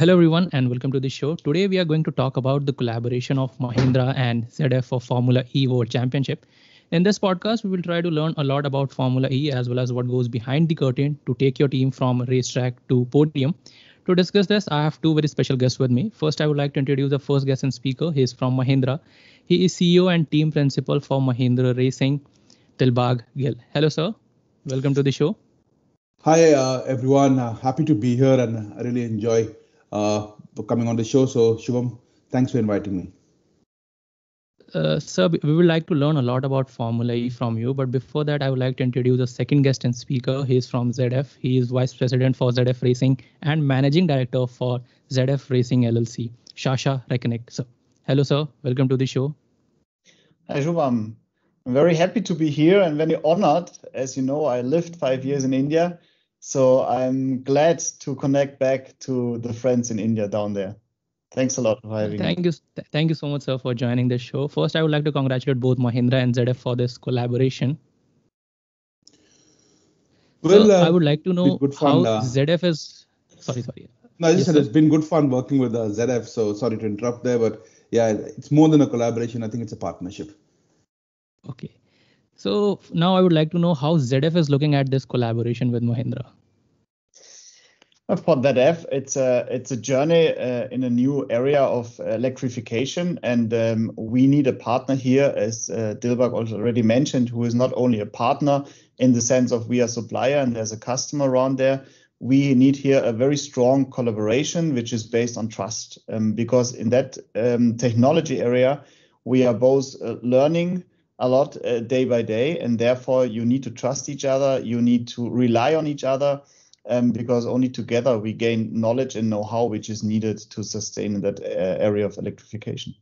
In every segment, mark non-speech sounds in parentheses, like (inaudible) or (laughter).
hello everyone and welcome to the show. Today we are going to talk about the collaboration of Mahindra and ZF for Formula E World Championship. In this podcast, we will try to learn a lot about Formula E as well as what goes behind the curtain to take your team from racetrack to podium. To discuss this, I have two very special guests with me. First, I would like to introduce the first guest and speaker. He is from Mahindra. He is CEO and team principal for Mahindra Racing, Dilbag Gill. Hello, sir. Welcome to the show. Hi, uh, everyone. Uh, happy to be here and I really enjoy uh, for coming on the show. So, Shivam, thanks for inviting me. Uh, sir, we would like to learn a lot about Formula E from you. But before that, I would like to introduce a second guest and speaker. He is from ZF. He is Vice President for ZF Racing and Managing Director for ZF Racing LLC, Shasha Reconnect. Sir, hello, sir. Welcome to the show. Hi, Shubham. I'm very happy to be here and very honored. As you know, I lived five years in India so I'm glad to connect back to the friends in India down there. Thanks a lot for having thank me. You, th- thank you so much, sir, for joining the show. First, I would like to congratulate both Mahindra and ZF for this collaboration. Well, so, uh, I would like to know good fun, how uh, ZF is. Sorry, sorry. No, I just yes, said sir. it's been good fun working with uh, ZF. So sorry to interrupt there, but yeah, it's more than a collaboration. I think it's a partnership. Okay. So now I would like to know how ZF is looking at this collaboration with Mahindra. Uh, for ZF, it's a it's a journey uh, in a new area of electrification, and um, we need a partner here, as uh, Dilberg already mentioned, who is not only a partner in the sense of we are supplier and there's a customer around there. We need here a very strong collaboration, which is based on trust, um, because in that um, technology area, we are both uh, learning a lot uh, day by day and therefore you need to trust each other you need to rely on each other um, because only together we gain knowledge and know-how which is needed to sustain that uh, area of electrification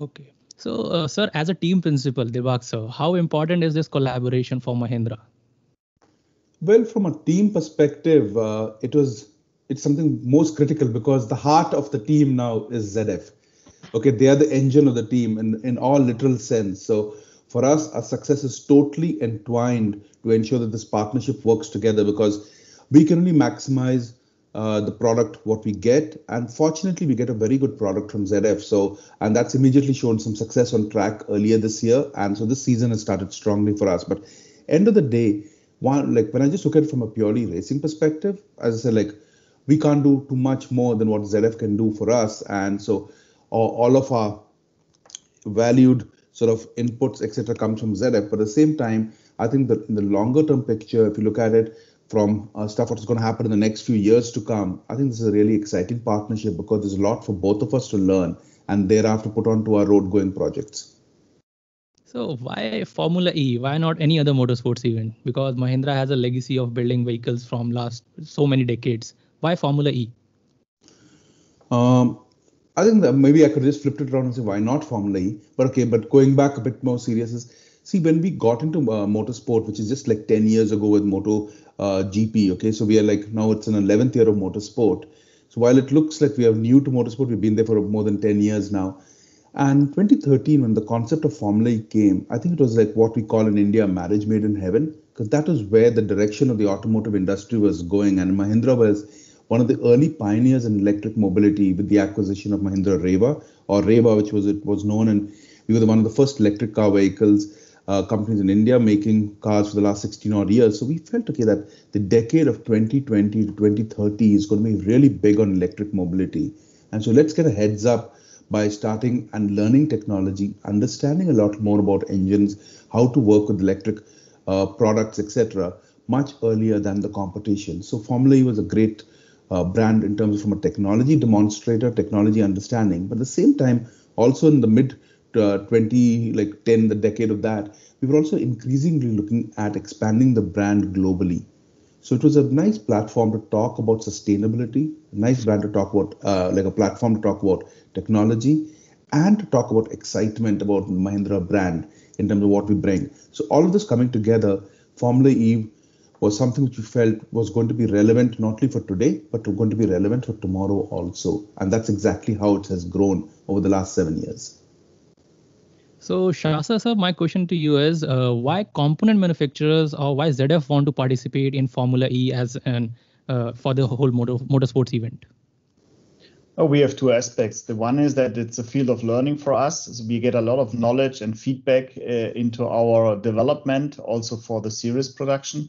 okay so uh, sir as a team principal devak sir how important is this collaboration for mahindra well from a team perspective uh, it was it's something most critical because the heart of the team now is zf okay they are the engine of the team in, in all literal sense so for us our success is totally entwined to ensure that this partnership works together because we can only maximize uh, the product what we get and fortunately we get a very good product from zf so and that's immediately shown some success on track earlier this year and so this season has started strongly for us but end of the day one like when i just look at it from a purely racing perspective as i said like we can't do too much more than what zf can do for us and so or all of our valued sort of inputs, etc., comes from ZF. But at the same time, I think that in the longer term picture, if you look at it from uh, stuff that's going to happen in the next few years to come, I think this is a really exciting partnership because there's a lot for both of us to learn and thereafter put onto our road going projects. So why Formula E? Why not any other motorsports event? Because Mahindra has a legacy of building vehicles from last so many decades. Why Formula E? Um, I think that maybe I could just flip it around and say why not Formula E? But okay, but going back a bit more serious is see when we got into uh, motorsport, which is just like 10 years ago with Moto uh, GP. Okay, so we are like now it's an 11th year of motorsport. So while it looks like we are new to motorsport, we've been there for more than 10 years now. And 2013, when the concept of Formula E came, I think it was like what we call in India marriage made in heaven, because that was where the direction of the automotive industry was going. And Mahindra was one of the early pioneers in electric mobility with the acquisition of Mahindra Reva or Reva, which was it was known, and we were one of the first electric car vehicles. Uh, companies in India making cars for the last 16 odd years. So we felt okay that the decade of 2020 to 2030 is going to be really big on electric mobility. And so let's get a heads up by starting and learning technology, understanding a lot more about engines, how to work with electric uh, products, etc., much earlier than the competition. So Formula E was a great uh, brand in terms of from a technology demonstrator, technology understanding. But at the same time, also in the mid uh, 20, like 10, the decade of that, we were also increasingly looking at expanding the brand globally. So it was a nice platform to talk about sustainability, nice brand to talk about, uh, like a platform to talk about technology, and to talk about excitement about Mahindra brand in terms of what we bring. So all of this coming together, Formula Eve was something which we felt was going to be relevant not only for today, but going to be relevant for tomorrow also. And that's exactly how it has grown over the last seven years. So, Shasta, sir, my question to you is uh, why component manufacturers or why ZF want to participate in Formula E as an uh, for the whole motor, motorsports event? Oh, we have two aspects. The one is that it's a field of learning for us. So we get a lot of knowledge and feedback uh, into our development, also for the series production.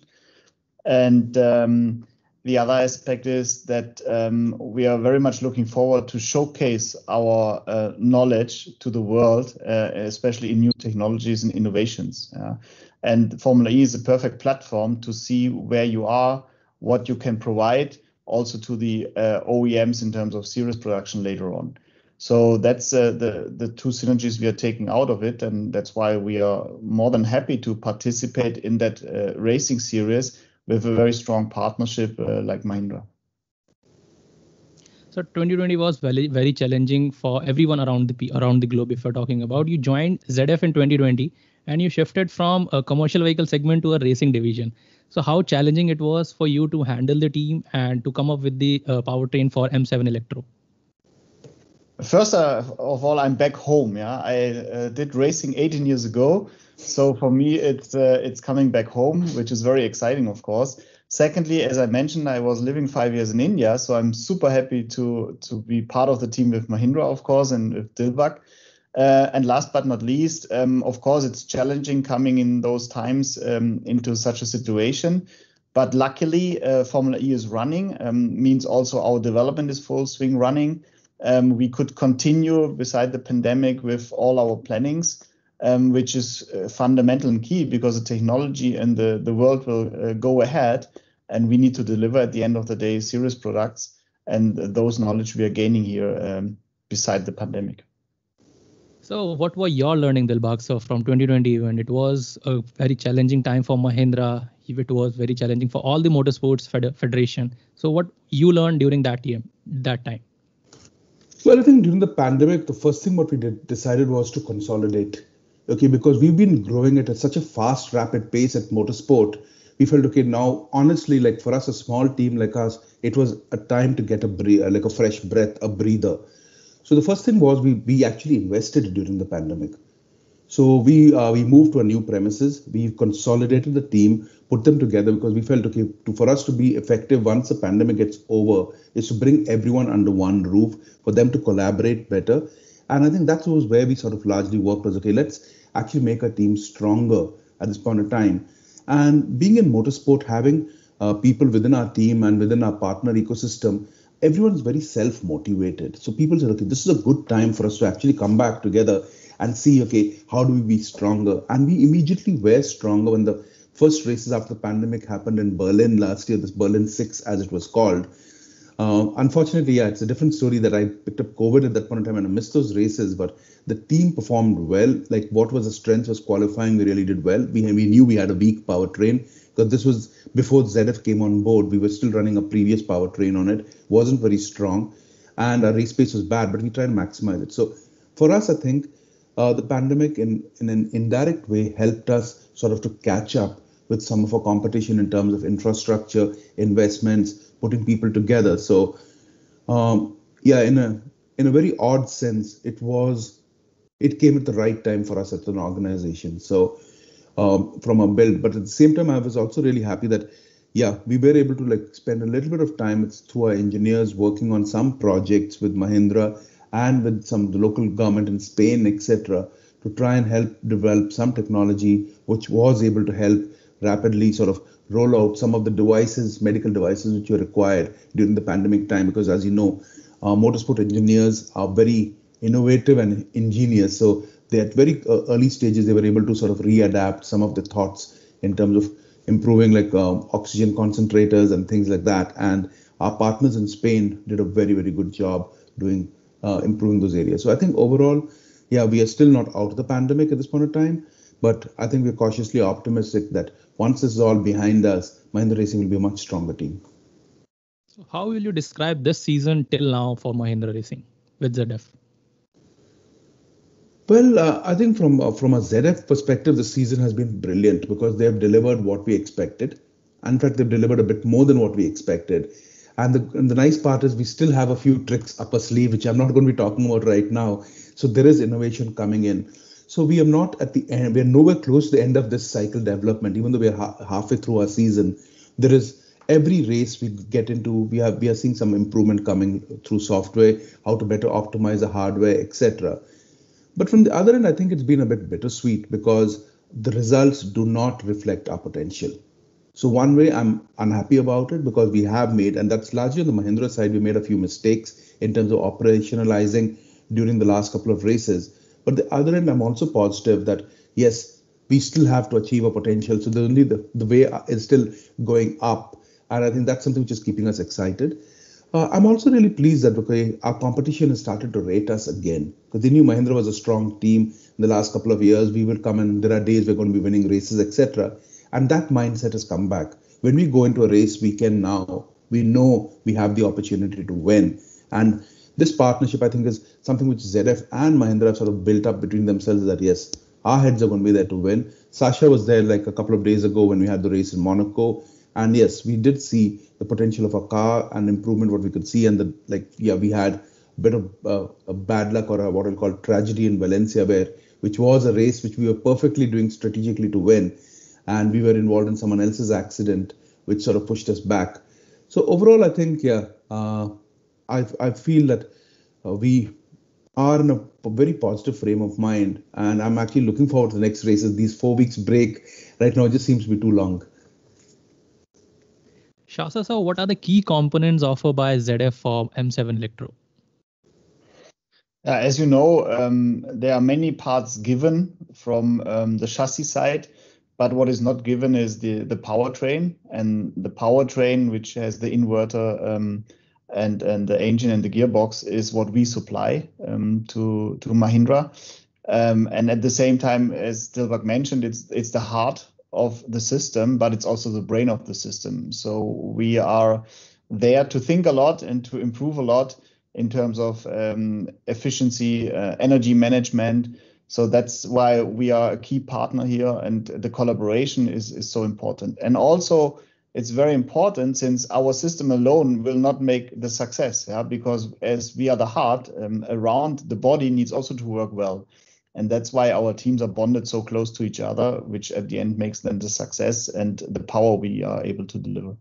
And um, the other aspect is that um, we are very much looking forward to showcase our uh, knowledge to the world, uh, especially in new technologies and innovations. And Formula E is a perfect platform to see where you are, what you can provide, also to the uh, OEMs in terms of series production later on. So that's the two synergies we are taking out of it, and that's why we are more than happy to participate in that racing series with a very strong partnership uh, like Mahindra. So 2020 was very very challenging for everyone around the around the globe. If we're talking about, you joined ZF in 2020 and you shifted from a commercial vehicle segment to a racing division. So how challenging it was for you to handle the team and to come up with the uh, powertrain for M7 Electro. First uh, of all, I'm back home. Yeah, I uh, did racing 18 years ago, so for me, it's uh, it's coming back home, which is very exciting, of course. Secondly, as I mentioned, I was living five years in India, so I'm super happy to to be part of the team with Mahindra, of course, and with Dilbak. Uh, and last but not least, um, of course, it's challenging coming in those times um, into such a situation. But luckily, uh, Formula E is running, um, means also our development is full swing running. Um, we could continue beside the pandemic with all our plannings um, which is uh, fundamental and key because the technology and the, the world will uh, go ahead and we need to deliver at the end of the day serious products and those knowledge we are gaining here um, beside the pandemic. So, what were your learning, Dilbagh, sir, from 2020 when it was a very challenging time for Mahindra? It was very challenging for all the motorsports fed- federation. So, what you learned during that year, that time? Well, I think during the pandemic, the first thing what we did decided was to consolidate okay, because we've been growing at such a fast, rapid pace at motorsport. We felt okay now. Honestly, like for us, a small team like us, it was a time to get a breather, uh, like a fresh breath, a breather. So the first thing was we we actually invested during the pandemic. So we uh, we moved to a new premises. We consolidated the team, put them together because we felt okay to, for us to be effective once the pandemic gets over is to bring everyone under one roof for them to collaborate better and I think that was where we sort of largely worked was okay, let's actually make our team stronger at this point in time. And being in motorsport, having uh, people within our team and within our partner ecosystem, everyone is very self motivated. So people said, okay, this is a good time for us to actually come back together and see, okay, how do we be stronger? And we immediately were stronger when the first races after the pandemic happened in Berlin last year, this Berlin 6, as it was called. Uh, unfortunately, yeah, it's a different story that I picked up COVID at that point in time and I missed those races, but the team performed well. Like what was the strength was qualifying. We really did well. We, we knew we had a weak powertrain because this was before ZF came on board. We were still running a previous powertrain on it. Wasn't very strong and our race pace was bad, but we tried to maximize it. So for us, I think uh, the pandemic in, in an indirect way helped us sort of to catch up with some of our competition in terms of infrastructure, investments, putting people together. So, um, yeah, in a in a very odd sense, it was it came at the right time for us as an organization. So, um, from a build, but at the same time, I was also really happy that yeah, we were able to like spend a little bit of time with, through our engineers working on some projects with Mahindra and with some local government in Spain, etc., to try and help develop some technology which was able to help rapidly sort of roll out some of the devices, medical devices, which were required during the pandemic time. Because as you know, uh, motorsport engineers are very innovative and ingenious. So they at very uh, early stages they were able to sort of readapt some of the thoughts in terms of improving like um, oxygen concentrators and things like that. And our partners in Spain did a very very good job doing uh, improving those areas. So I think overall, yeah, we are still not out of the pandemic at this point of time but I think we're cautiously optimistic that once this is all behind us, Mahindra Racing will be a much stronger team. So how will you describe this season till now for Mahindra Racing with ZF? Well, uh, I think from uh, from a ZF perspective, the season has been brilliant because they have delivered what we expected. In fact, they've delivered a bit more than what we expected. And the, and the nice part is we still have a few tricks up our sleeve, which I'm not going to be talking about right now. So there is innovation coming in. So we are not at the end, we are nowhere close to the end of this cycle development, even though we are ha- halfway through our season. There is every race we get into, we are, we are seeing some improvement coming through software, how to better optimize the hardware, etc. But from the other end, I think it's been a bit bittersweet because the results do not reflect our potential. So one way I'm unhappy about it because we have made, and that's largely on the Mahindra side, we made a few mistakes in terms of operationalizing during the last couple of races. But the other end, I'm also positive that yes, we still have to achieve our potential. So the only the, the way is still going up. And I think that's something which is keeping us excited. Uh, I'm also really pleased that okay, our competition has started to rate us again. Because they knew Mahindra was a strong team in the last couple of years. We will come and there are days we're going to be winning races, etc. And that mindset has come back. When we go into a race we can now, we know we have the opportunity to win. And this partnership, I think, is something which ZF and Mahindra have sort of built up between themselves that yes, our heads are going to be there to win. Sasha was there like a couple of days ago when we had the race in Monaco. And yes, we did see the potential of a car and improvement, what we could see. And the like, yeah, we had a bit of uh, a bad luck or a, what I'll call tragedy in Valencia, where which was a race which we were perfectly doing strategically to win. And we were involved in someone else's accident, which sort of pushed us back. So overall, I think, yeah, uh, I, I feel that uh, we are in a very positive frame of mind, and I'm actually looking forward to the next races. These four weeks break right now just seems to be too long. Shasta, so what are the key components offered by ZF for M7 Electro? Uh, as you know, um, there are many parts given from um, the chassis side, but what is not given is the, the powertrain and the powertrain, which has the inverter um, and and the engine and the gearbox is what we supply um, to to Mahindra. Um, and at the same time, as Dilbach mentioned, it's it's the heart of the system, but it's also the brain of the system. So we are there to think a lot and to improve a lot in terms of um, efficiency, uh, energy management. So that's why we are a key partner here, and the collaboration is is so important. And also it's very important since our system alone will not make the success yeah? because as we are the heart um, around the body needs also to work well and that's why our teams are bonded so close to each other which at the end makes them the success and the power we are able to deliver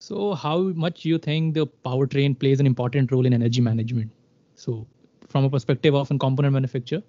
so how much you think the powertrain plays an important role in energy management so from a perspective of a component manufacturer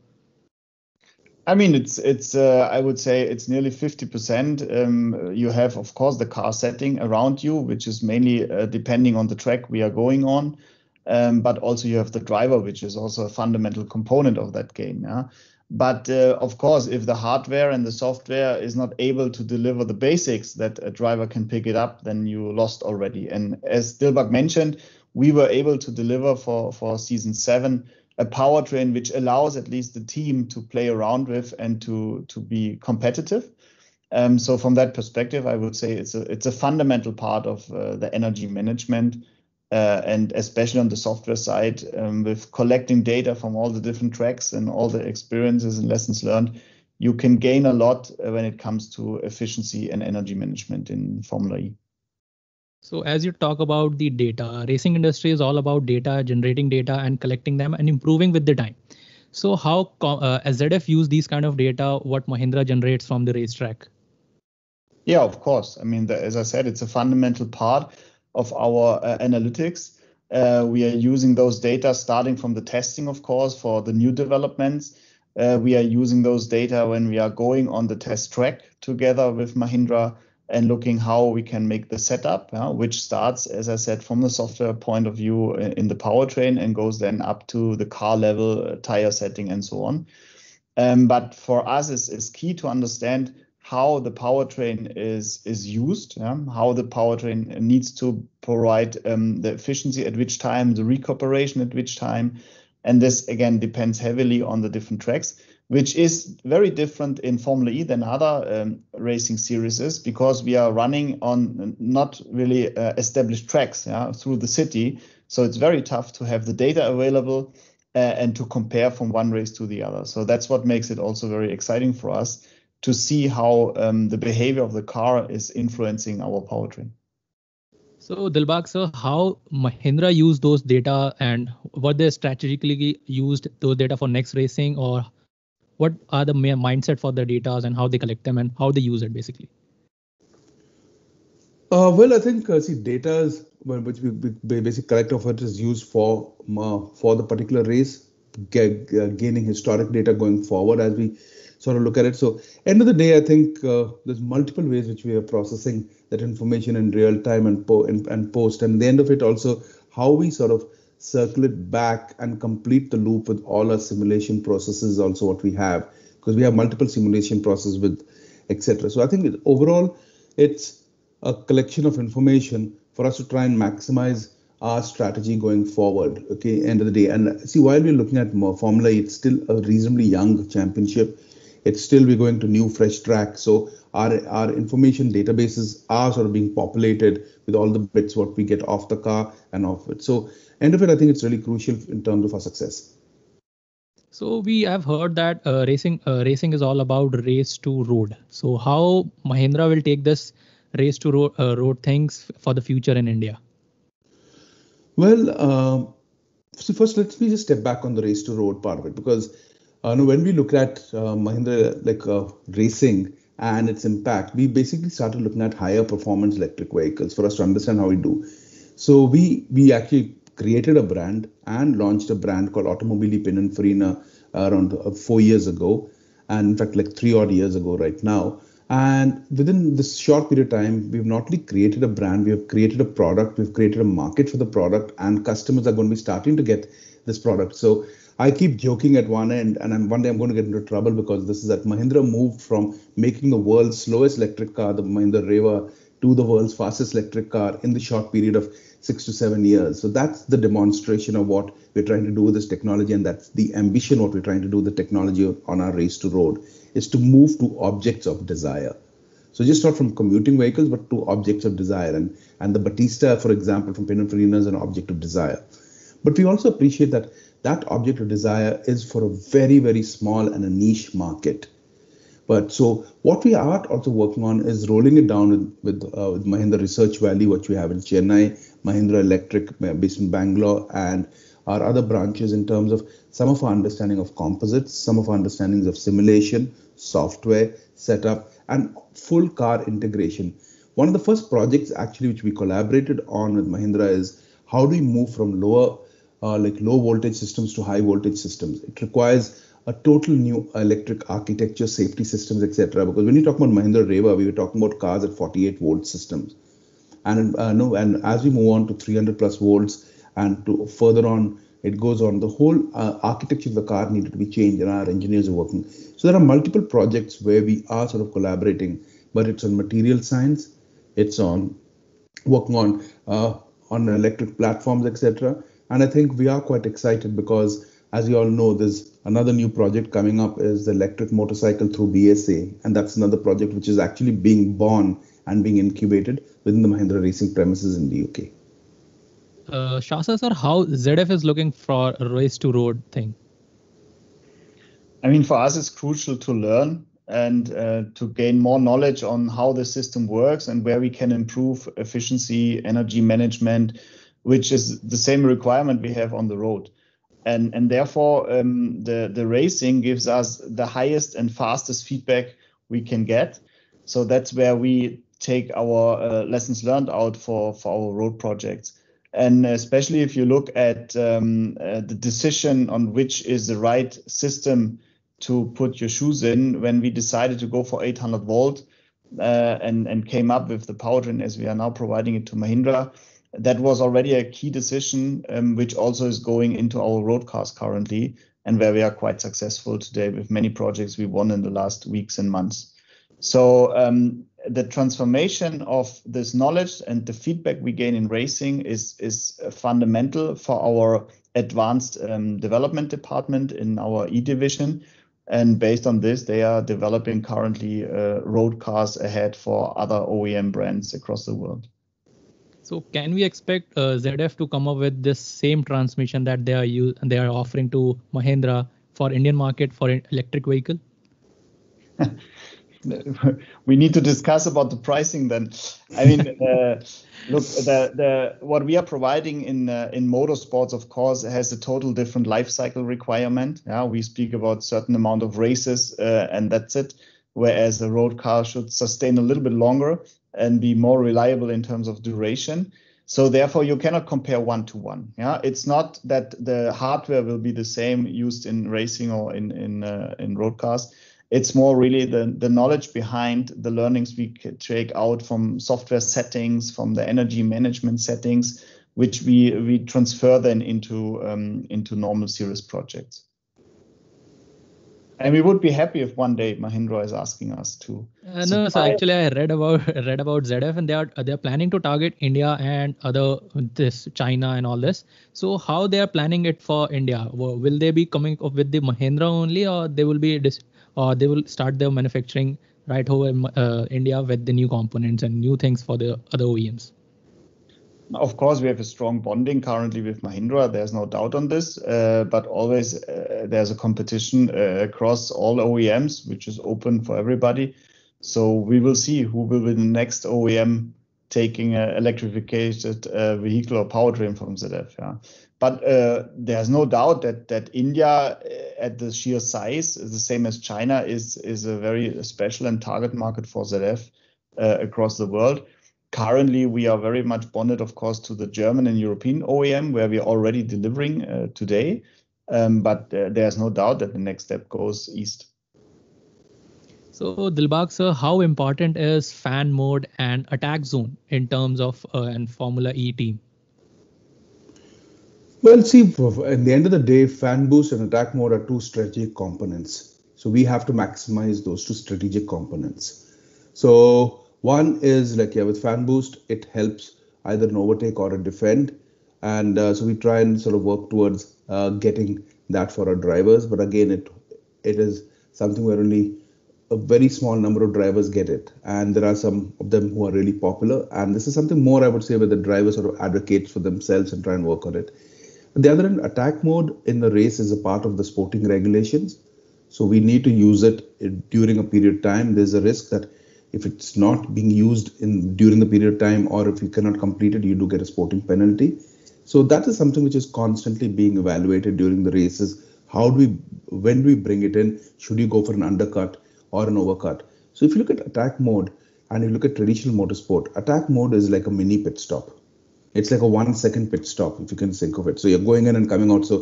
I mean, it's it's. Uh, I would say it's nearly fifty percent. Um, you have, of course, the car setting around you, which is mainly uh, depending on the track we are going on, um, but also you have the driver, which is also a fundamental component of that game. Yeah? But uh, of course, if the hardware and the software is not able to deliver the basics that a driver can pick it up, then you lost already. And as Dilbach mentioned, we were able to deliver for for season seven a powertrain which allows at least the team to play around with and to to be competitive. Um, so from that perspective, I would say it's a it's a fundamental part of uh, the energy management, uh, and especially on the software side, um, with collecting data from all the different tracks and all the experiences and lessons learned, you can gain a lot uh, when it comes to efficiency and energy management in Formula E. So as you talk about the data, racing industry is all about data, generating data and collecting them and improving with the time. So how uh, ZF use these kind of data, what Mahindra generates from the racetrack? Yeah, of course. I mean, the, as I said, it's a fundamental part of our uh, analytics. Uh, we are using those data starting from the testing, of course, for the new developments. Uh, we are using those data when we are going on the test track together with Mahindra and looking how we can make the setup, uh, which starts, as I said, from the software point of view in the powertrain and goes then up to the car level, uh, tire setting, and so on. Um, but for us, it's, it's key to understand how the powertrain is is used, yeah? how the powertrain needs to provide um, the efficiency at which time, the recuperation at which time, and this again depends heavily on the different tracks which is very different in Formula E than other um, racing series is because we are running on not really uh, established tracks yeah, through the city. So it's very tough to have the data available uh, and to compare from one race to the other. So that's what makes it also very exciting for us to see how um, the behavior of the car is influencing our powertrain. So Dilbag sir, how Mahindra used those data and were they strategically used those data for next racing or what are the mindset for the data and how they collect them and how they use it basically uh, well i think uh, see data is well, which we, we basically collect of it is used for uh, for the particular race g- g- uh, gaining historic data going forward as we sort of look at it so end of the day i think uh, there's multiple ways which we are processing that information in real time and, po- and, and post and the end of it also how we sort of circle it back and complete the loop with all our simulation processes also what we have because we have multiple simulation processes with etc so i think it, overall it's a collection of information for us to try and maximize our strategy going forward okay end of the day and see while we're looking at formula it's still a reasonably young championship it's still we're going to new fresh track so our our information databases are sort of being populated with all the bits what we get off the car and off it so end of it, I think it's really crucial in terms of our success. So we have heard that uh, racing uh, racing is all about race to road. So how Mahindra will take this race to road, uh, road things for the future in India? Well, um, so first let me just step back on the race to road part of it because uh, when we look at uh, Mahindra like uh, racing and its impact, we basically started looking at higher performance electric vehicles for us to understand how we do. So we we actually created a brand and launched a brand called Automobili Pininfarina around uh, four years ago, and in fact, like three odd years ago right now. And within this short period of time, we've not only created a brand, we have created a product, we've created a market for the product, and customers are going to be starting to get this product. So I keep joking at one end, and I'm, one day I'm going to get into trouble because this is that Mahindra moved from making the world's slowest electric car, the Mahindra Reva, to the world's fastest electric car in the short period of six to seven years. So that's the demonstration of what we're trying to do with this technology, and that's the ambition what we're trying to do with the technology on our race to road is to move to objects of desire. So just not from commuting vehicles, but to objects of desire. And and the Batista, for example, from Pininfarina is an object of desire. But we also appreciate that that object of desire is for a very, very small and a niche market. But so what we are also working on is rolling it down with, with, uh, with Mahindra Research Valley, which we have in Chennai, Mahindra Electric uh, based in Bangalore, and our other branches in terms of some of our understanding of composites, some of our understandings of simulation, software setup, and full car integration. One of the first projects actually which we collaborated on with Mahindra is how do we move from lower uh, like low voltage systems to high voltage systems. It requires a total new electric architecture, safety systems, etc. Because when you talk about Mahindra Reva, we were talking about cars at 48 volt systems, and uh, no, and as we move on to 300 plus volts, and to further on, it goes on. The whole uh, architecture of the car needed to be changed, and our engineers are working. So there are multiple projects where we are sort of collaborating, but it's on material science, it's on working on uh, on electric platforms, etc. And I think we are quite excited because, as you all know, there's Another new project coming up is the electric motorcycle through BSA, and that's another project which is actually being born and being incubated within the Mahindra Racing premises in the UK. Uh, Shasa sir, how ZF is looking for a race to road thing? I mean, for us, it's crucial to learn and uh, to gain more knowledge on how the system works and where we can improve efficiency, energy management, which is the same requirement we have on the road and and therefore um, the the racing gives us the highest and fastest feedback we can get. So that's where we take our uh, lessons learned out for for our road projects. And especially if you look at um, uh, the decision on which is the right system to put your shoes in, when we decided to go for 800 volt uh, and and came up with the powertrain as we are now providing it to Mahindra that was already a key decision, um, which also is going into our roadcast currently, and where we are quite successful today with many projects we won in the last weeks and months. So um, The transformation of this knowledge and the feedback we gain in racing is fundamental for our advanced um, development department in our E-division. and Based on this, they are developing currently uh, road cars ahead for other OEM brands across the world. So can we expect uh, ZF to come up with this same transmission that they are use, they are offering to Mahindra for Indian market for electric vehicle? (laughs) we need to discuss about the pricing then. I mean, uh, (laughs) look, the, the what we are providing in uh, in motorsports, of course, has a total different life cycle requirement. Yeah, we speak about certain amount of races uh, and that's it. Whereas a road car should sustain a little bit longer and be more reliable in terms of duration. So therefore, you cannot compare one to one. Yeah, it's not that the hardware will be the same used in racing or in in uh, in roadcast. It's more really the the knowledge behind the learnings we take out from software settings, from the energy management settings, which we we transfer then into um, into normal series projects. And we would be happy if one day Mahindra is asking us to. Uh, no, so actually I read about read about ZF and they are they are planning to target India and other this China and all this. So how they are planning it for India? Will they be coming up with the Mahindra only, or they will be or they will start their manufacturing right over uh, India with the new components and new things for the other OEMs? Of course, we have a strong bonding currently with Mahindra. There's no doubt on this, uh, but always uh, there's a competition uh, across all OEMs, which is open for everybody. So we will see who will be the next OEM taking an electrified uh, vehicle or powertrain from ZF. Yeah. But uh, there's no doubt that that India, at the sheer size, the same as China, is is a very special and target market for ZF uh, across the world. Currently, we are very much bonded, of course, to the German and European OEM, where we are already delivering uh, today. Um, but uh, there's no doubt that the next step goes east. So, Dilbagh sir, how important is fan mode and attack zone in terms of uh, and Formula E team? Well, see, at the end of the day, fan boost and attack mode are two strategic components. So we have to maximize those two strategic components. So one is like, yeah, with fan boost, it helps either an overtake or a defend. And uh, so we try and sort of work towards uh, getting that for our drivers. But again, it it is something where only a very small number of drivers get it. And there are some of them who are really popular. And this is something more, I would say, where the driver sort of advocates for themselves and try and work on it. the other end, attack mode in the race is a part of the sporting regulations. So we need to use it during a period of time. There's a risk that if it's not being used in during the period of time or if you cannot complete it you do get a sporting penalty so that is something which is constantly being evaluated during the races how do we when do we bring it in should you go for an undercut or an overcut so if you look at attack mode and you look at traditional motorsport attack mode is like a mini pit stop it's like a one second pit stop if you can think of it so you're going in and coming out so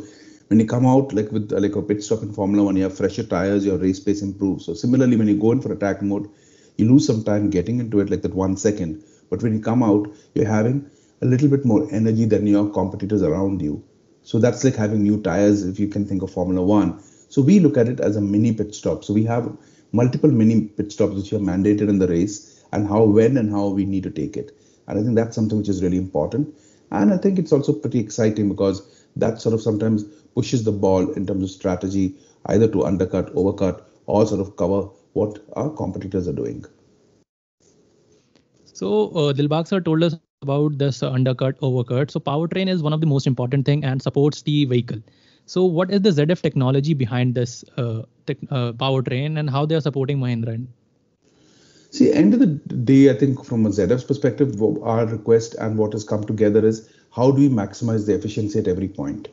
when you come out like with like a pit stop in formula 1 you have fresher tires your race pace improves so similarly when you go in for attack mode you lose some time getting into it, like that one second. But when you come out, you're having a little bit more energy than your competitors around you. So that's like having new tires if you can think of Formula One. So we look at it as a mini pit stop. So we have multiple mini pit stops which are mandated in the race and how, when, and how we need to take it. And I think that's something which is really important. And I think it's also pretty exciting because that sort of sometimes pushes the ball in terms of strategy, either to undercut, overcut, or sort of cover what our competitors are doing. So uh, sir told us about this uh, undercut, overcut. So powertrain is one of the most important thing and supports the vehicle. So what is the ZF technology behind this uh, tech, uh, powertrain and how they are supporting Mahindra? See, end of the day, I think from a ZF's perspective, our request and what has come together is how do we maximize the efficiency at every point?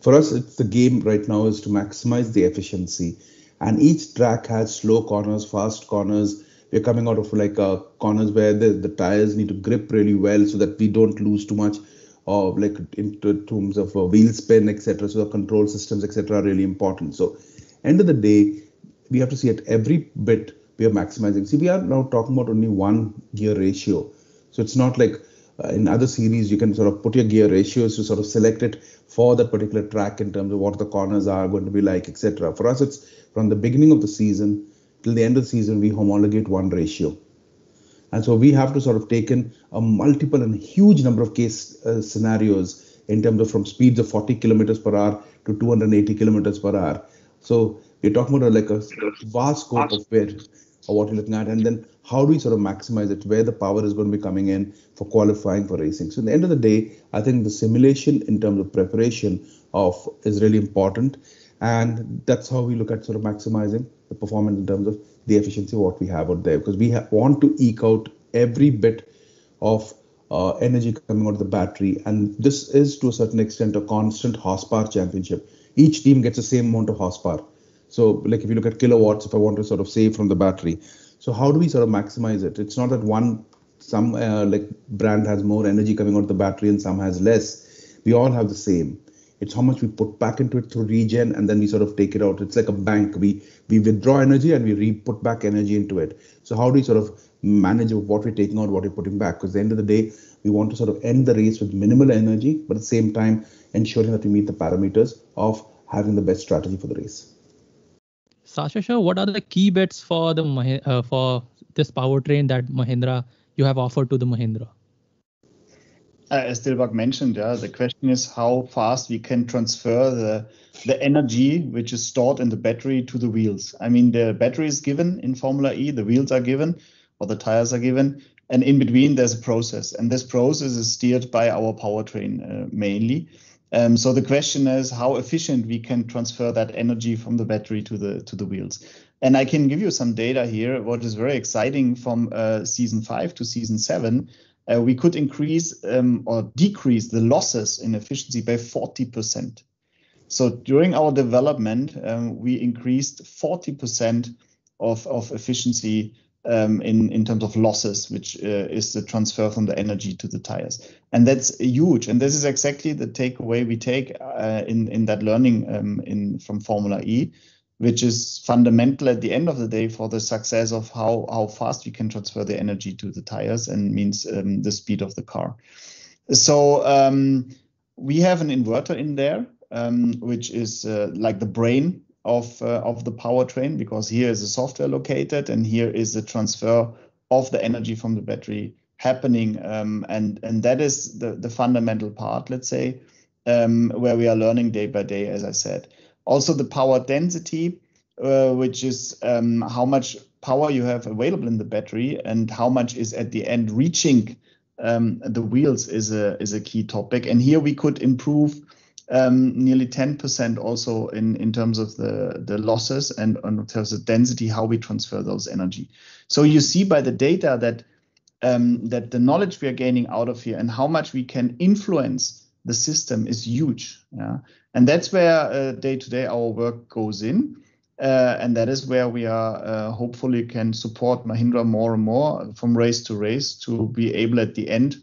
For us, it's the game right now is to maximize the efficiency and each track has slow corners, fast corners. We're coming out of like uh, corners where the, the tires need to grip really well so that we don't lose too much of like in terms of uh, wheel spin, etc. So the control systems, etc., are really important. So, end of the day, we have to see at every bit we are maximizing. See, we are now talking about only one gear ratio, so it's not like uh, in other series you can sort of put your gear ratios to sort of select it for that particular track in terms of what the corners are going to be like etc for us it's from the beginning of the season till the end of the season we homologate one ratio and so we have to sort of take in a multiple and huge number of case uh, scenarios in terms of from speeds of 40 kilometers per hour to 280 kilometers per hour so we're talking about like a vast scope of where or what you're looking at and then how do we sort of maximize it, where the power is going to be coming in for qualifying for racing. So, at the end of the day, I think the simulation in terms of preparation of is really important. And that's how we look at sort of maximizing the performance in terms of the efficiency of what we have out there, because we ha- want to eke out every bit of uh, energy coming out of the battery. And this is to a certain extent a constant horsepower championship. Each team gets the same amount of horsepower. So, like if you look at kilowatts, if I want to sort of save from the battery, so how do we sort of maximize it? It's not that one some uh, like brand has more energy coming out of the battery and some has less. We all have the same. It's how much we put back into it through regen and then we sort of take it out. It's like a bank. We we withdraw energy and we re put back energy into it. So how do we sort of manage what we're taking out, what we're putting back? Because at the end of the day, we want to sort of end the race with minimal energy, but at the same time ensuring that we meet the parameters of having the best strategy for the race. Sasha Shah, what are the key bets for the uh, for this powertrain that Mahindra you have offered to the Mahindra? Uh, as Dilbach mentioned, yeah, the question is how fast we can transfer the the energy which is stored in the battery to the wheels. I mean, the battery is given in Formula E, the wheels are given, or the tires are given, and in between there's a process, and this process is steered by our powertrain uh, mainly. Um, so the question is how efficient we can transfer that energy from the battery to the to the wheels. And I can give you some data here, what is very exciting from uh, season five to season seven. Uh, we could increase um, or decrease the losses in efficiency by 40%. So during our development, um, we increased 40% of, of efficiency um, in, in terms of losses, which uh, is the transfer from the energy to the tires. And that's huge. And this is exactly the takeaway we take uh, in, in that learning um, in, from Formula E which is fundamental at the end of the day for the success of how how fast we can transfer the energy to the tires and means um, the speed of the car. So um, we have an inverter in there, um, which is uh, like the brain of, uh, of the powertrain because here is the software located and here is the transfer of the energy from the battery happening. Um, and, and that is the, the fundamental part, let's say, um, where we are learning day by day, as I said. Also, the power density, uh, which is um, how much power you have available in the battery and how much is at the end reaching um, the wheels is a is a key topic. And here we could improve um, nearly 10% also in terms of the losses and in terms of density, how we transfer those energy. So you see by the data um, that the knowledge we are gaining out of here and how much we can influence the system is huge. Yeah. And that's where uh, day-to-day our work goes in. Uh, and that is where we are uh, hopefully can support Mahindra more and more from race to race to be able at the end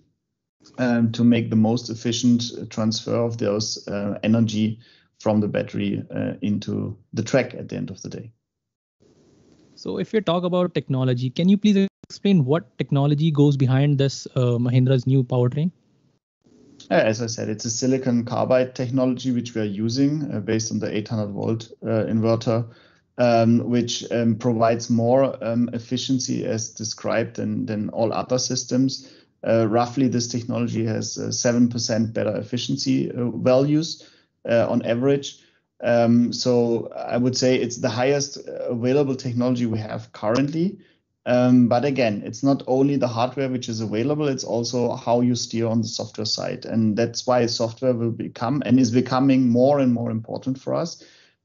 um, to make the most efficient uh, transfer of those uh, energy from the battery uh, into the track at the end of the day. So, if we talk about technology, can you please explain what technology goes behind this uh, Mahindra's new powertrain? Uh, as I said, it's a silicon carbide technology which we are using uh, based on the 800 volt inverter. Um, which um, provides more um, efficiency as described than, than all other systems uh, roughly, this technology has 7% uh, better efficiency uh, values on average. Um, so I would say it's the highest available technology we have currently. Um, but again, it's not only the hardware which is available, it's also how you steer on the software side. And that's why software will become and is becoming more and more important for us.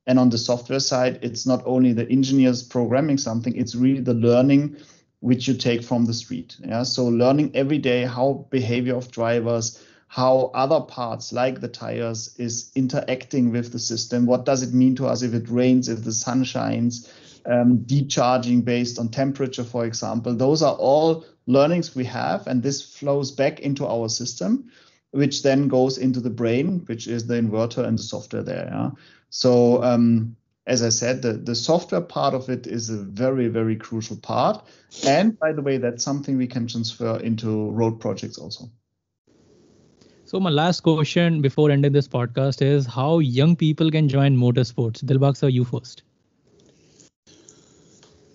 And on the software side, it's not only the engineers programming something, it's really the learning which you take from the street. Yeah? So learning every day how behavior of drivers, how other parts like the tires is interacting with the system. What does it mean to us if it rains, if the sun shines, um, decharging based on temperature, for example. Those are all learnings we have, and this flows back into our system, which then goes into the brain, which is the inverter and the software there. Yeah? So um, as I said, the, the software part of it is a very, very crucial part. And by the way, that's something we can transfer into road projects also. So my last question before ending this podcast is how young people can join motorsports. Dilbag sir, you first.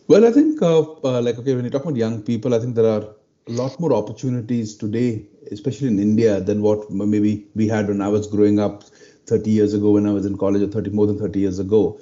Well, I think uh, uh, like okay, when you talk about young people, I think there are a lot more opportunities today, especially in India, than what maybe we had when I was growing up 30 years ago, when I was in college, or 30 more than 30 years ago.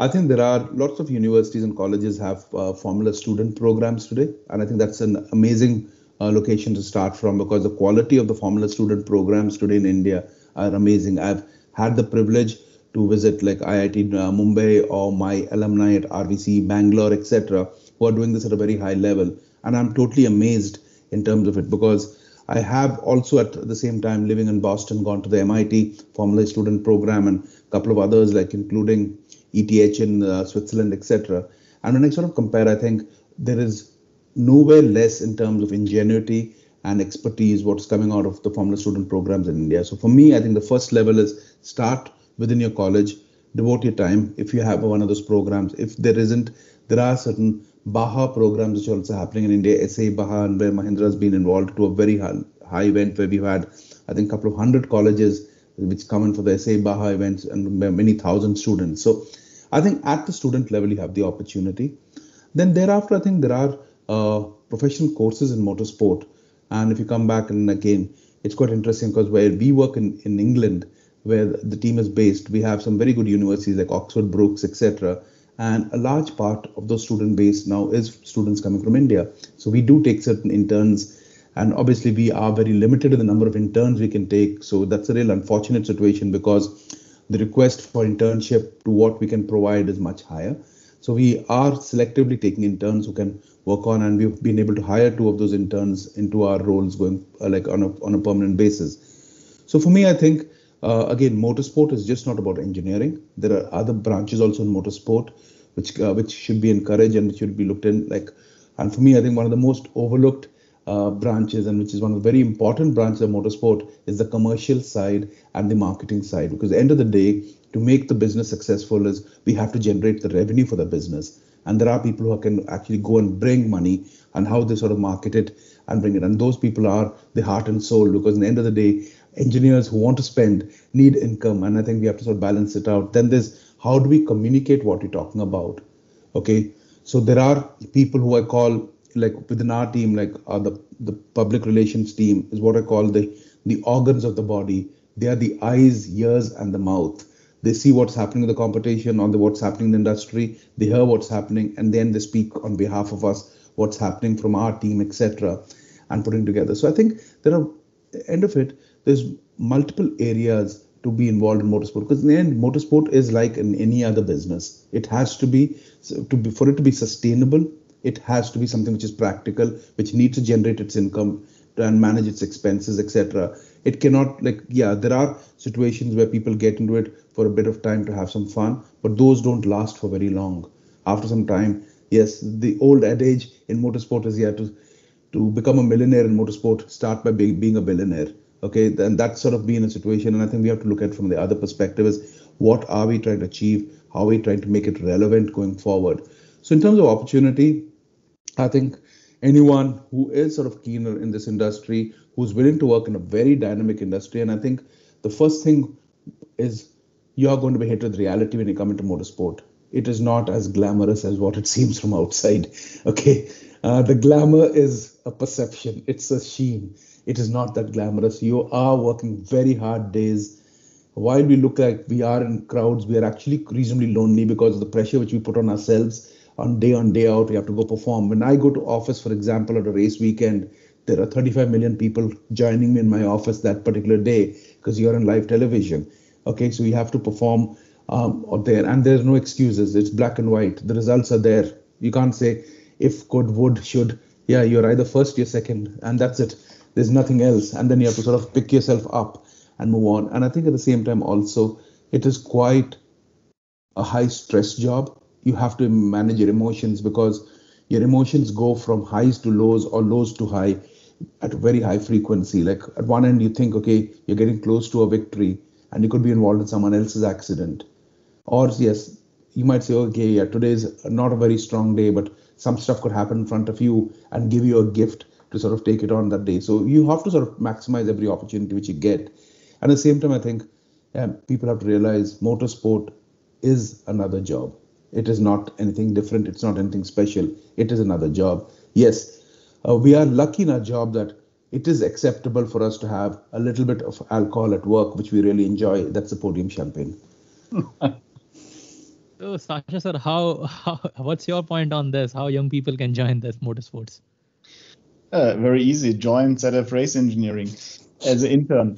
I think there are lots of universities and colleges have uh, formula student programs today, and I think that's an amazing uh, location to start from because the quality of the formula student programs today in India are amazing. I've had the privilege to visit like IIT uh, Mumbai or my alumni at RVC Bangalore, etc., who are doing this at a very high level, and I'm totally amazed in terms of it because. I have also at the same time living in Boston gone to the MIT Formula Student Program and a couple of others like including ETH in uh, Switzerland, etc. And when I sort of compare, I think there is nowhere less in terms of ingenuity and expertise what's coming out of the Formula Student programs in India. So for me, I think the first level is start within your college, devote your time if you have one of those programs. If there isn't, there are certain Baha programs which are also happening in India, SA Baha, and where Mahindra has been involved to a very high, high event where we've had, I think, a couple of hundred colleges which come in for the SA Baha events and many thousand students. So I think at the student level, you have the opportunity. Then thereafter, I think there are uh, professional courses in motorsport. And if you come back and again, it's quite interesting because where we work in, in England, where the team is based, we have some very good universities like Oxford, Brooks, etc. And a large part of the student base now is students coming from India. So we do take certain interns and obviously, we are very limited in the number of interns we can take. So that's a real unfortunate situation because the request for internship to what we can provide is much higher. So we are selectively taking interns who can work on, and we've been able to hire two of those interns into our roles going uh, like on a on a permanent basis. So for me, I think uh, again, motorsport is just not about engineering. There are other branches also in motorsport, which uh, which should be encouraged and which should be looked in. Like, and for me, I think one of the most overlooked uh, branches and which is one of the very important branches of motorsport is the commercial side and the marketing side because the end of the day to make the business successful is we have to generate the revenue for the business and there are people who can actually go and bring money and how they sort of market it and bring it and those people are the heart and soul because in the end of the day engineers who want to spend need income and i think we have to sort of balance it out then there's how do we communicate what we're talking about okay so there are people who i call like within our team, like the the public relations team is what I call the the organs of the body. They are the eyes, ears, and the mouth. They see what's happening in the competition, on the what's happening in the industry. They hear what's happening, and then they speak on behalf of us what's happening from our team, etc., and putting together. So I think there are end of it. There's multiple areas to be involved in motorsport because in the end motorsport is like in any other business it has to be to be for it to be sustainable it has to be something which is practical, which needs to generate its income and manage its expenses, etc. It cannot like yeah, there are situations where people get into it for a bit of time to have some fun, but those don't last for very long. After some time, yes, the old adage in motorsport is you have to to become a millionaire in motorsport, start by be- being a billionaire. Okay, and that's sort of being a situation, and I think we have to look at from the other perspective is what are we trying to achieve, how are we trying to make it relevant going forward. So in terms of opportunity, I think anyone who is sort of keener in this industry, who's willing to work in a very dynamic industry, and I think the first thing is you are going to be hit with reality when you come into motorsport. It is not as glamorous as what it (laughs) seems from outside. Okay, uh, the glamour is a perception. It's a sheen. It is not that glamorous. You are working very hard days while we look like we are in crowds, we are actually reasonably lonely because of the pressure which we put on ourselves on day on day out you have to go perform when i go to office for example at a race weekend there are 35 million people joining me in my office that particular day because you're on live television okay so you have to perform um, out there and there's no excuses it's black and white the results are there you can't say if could would should yeah you're either first you're second and that's it there's nothing else and then you have to sort of pick yourself up and move on and i think at the same time also it is quite a high stress job you have to manage your emotions because your emotions go from highs to lows or lows to high at a very high frequency. Like at one end, you think, okay, you're getting close to a victory and you could be involved in someone else's accident. Or, yes, you might say, okay, yeah, today is not a very strong day, but some stuff could happen in front of you and give you a gift to sort of take it on that day. So you have to sort of maximize every opportunity which you get. And at the same time, I think people have to realize motorsport is another job. It is not anything different. It's not anything special. It is another job. Yes, uh, we are lucky in our job that it is acceptable for us to have a little bit of alcohol at work, which we really enjoy. That's the podium champagne. (laughs) so, Sasha, sir, how, how, what's your point on this? How young people can join this motorsports? Uh, very easy. Join ZF Race Engineering as an intern.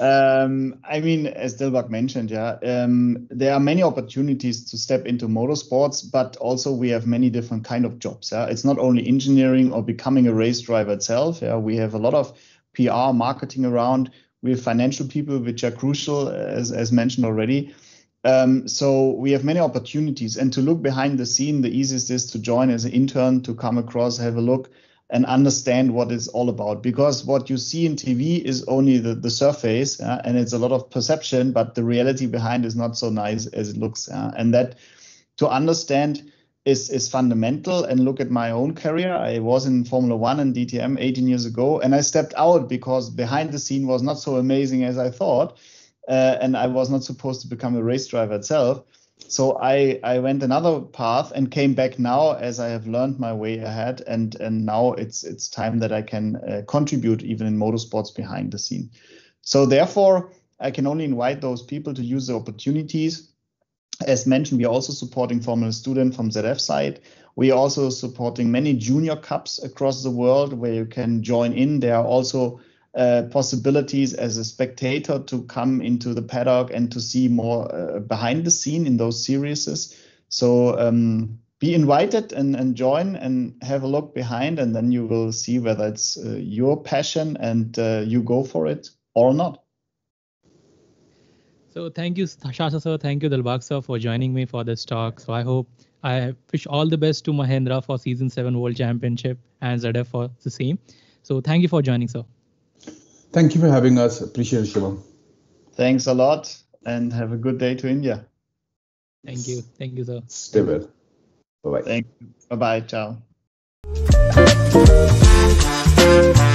Um, I mean, as Delbach mentioned, yeah, um, there are many opportunities to step into motorsports, but also we have many different kind of jobs. Yeah? It's not only engineering or becoming a race driver itself. Yeah? We have a lot of PR, marketing around. We have financial people, which are crucial, as, as mentioned already. Um, so we have many opportunities. And to look behind the scene, the easiest is to join as an intern, to come across, have a look, and understand what it's all about because what you see in tv is only the, the surface uh, and it's a lot of perception but the reality behind is not so nice as it looks uh, and that to understand is is fundamental and look at my own career i was in formula 1 and dtm 18 years ago and i stepped out because behind the scene was not so amazing as i thought uh, and i was not supposed to become a race driver itself so I, I went another path and came back now as I have learned my way ahead and and now it's it's time that I can uh, contribute even in motorsports behind the scene. So therefore, I can only invite those people to use the opportunities. As mentioned, we are also supporting Formula Student from ZF side. We are also supporting many junior cups across the world where you can join in. There are also uh, possibilities as a spectator to come into the paddock and to see more uh, behind the scene in those series. So um, be invited and, and join and have a look behind, and then you will see whether it's uh, your passion and uh, you go for it or not. So thank you, Shasha sir. Thank you, Dalbagh sir, for joining me for this talk. So I hope I wish all the best to Mahendra for season seven World Championship and Zedef for the same. So thank you for joining, sir. Thank you for having us. Appreciate it, Shivam. Thanks a lot and have a good day to India. Thank you. Thank you, sir. Stay well. Bye bye. Thank you. Bye bye. Ciao.